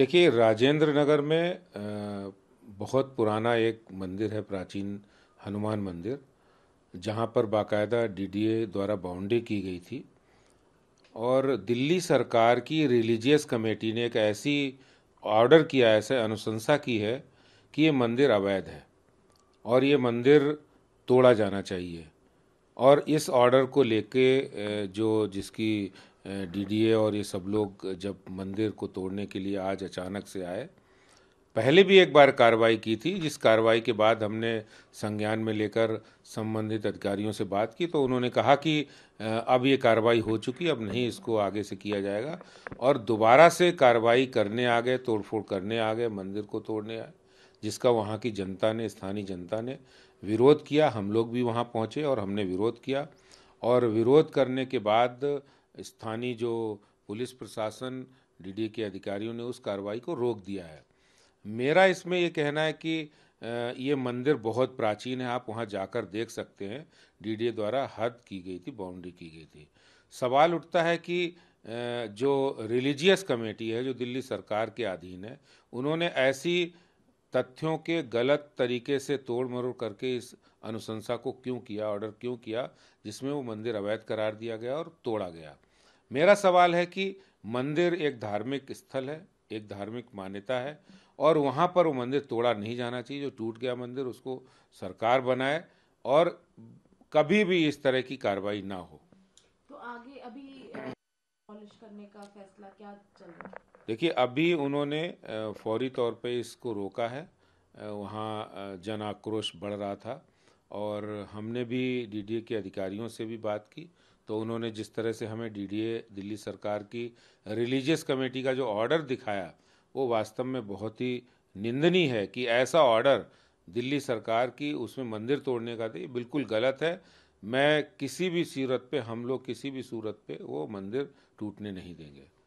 देखिए राजेंद्र नगर में बहुत पुराना एक मंदिर है प्राचीन हनुमान मंदिर जहाँ पर बाकायदा डीडीए द्वारा बाउंड्री की गई थी और दिल्ली सरकार की रिलीजियस कमेटी ने एक ऐसी ऑर्डर किया ऐसे अनुशंसा की है कि ये मंदिर अवैध है और ये मंदिर तोड़ा जाना चाहिए और इस ऑर्डर को लेके जो जिसकी डीडीए और ये सब लोग जब मंदिर को तोड़ने के लिए आज अचानक से आए पहले भी एक बार कार्रवाई की थी जिस कार्रवाई के बाद हमने संज्ञान में लेकर संबंधित अधिकारियों से बात की तो उन्होंने कहा कि अब ये कार्रवाई हो चुकी अब नहीं इसको आगे से किया जाएगा और दोबारा से कार्रवाई करने आ गए तोड़फोड़ करने आ गए मंदिर को तोड़ने आए जिसका वहाँ की जनता ने स्थानीय जनता ने विरोध किया हम लोग भी वहाँ पहुँचे और हमने विरोध किया और विरोध करने के बाद स्थानीय जो पुलिस प्रशासन डी के अधिकारियों ने उस कार्रवाई को रोक दिया है मेरा इसमें ये कहना है कि ये मंदिर बहुत प्राचीन है आप वहाँ जाकर देख सकते हैं डी द्वारा हद की गई थी बाउंड्री की गई थी सवाल उठता है कि जो रिलीजियस कमेटी है जो दिल्ली सरकार के अधीन है उन्होंने ऐसी तथ्यों के गलत तरीके से तोड़ मरोड़ करके इस अनुशंसा को क्यों किया ऑर्डर क्यों किया जिसमें वो मंदिर अवैध करार दिया गया और तोड़ा गया मेरा सवाल है कि मंदिर एक धार्मिक स्थल है एक धार्मिक मान्यता है और वहाँ पर वो मंदिर तोड़ा नहीं जाना चाहिए जो टूट गया मंदिर उसको सरकार बनाए और कभी भी इस तरह की कार्रवाई ना हो तो आगे अभी करने का फैसला क्या चल रहा है देखिए अभी उन्होंने फौरी तौर पे इसको रोका है वहाँ जन आक्रोश बढ़ रहा था और हमने भी डीडीए के अधिकारियों से भी बात की तो उन्होंने जिस तरह से हमें डीडीए दिल्ली सरकार की रिलीजियस कमेटी का जो ऑर्डर दिखाया वो वास्तव में बहुत ही निंदनीय है कि ऐसा ऑर्डर दिल्ली सरकार की उसमें मंदिर तोड़ने का थी बिल्कुल गलत है मैं किसी भी सूरत पे हम लोग किसी भी सूरत पे वो मंदिर टूटने नहीं देंगे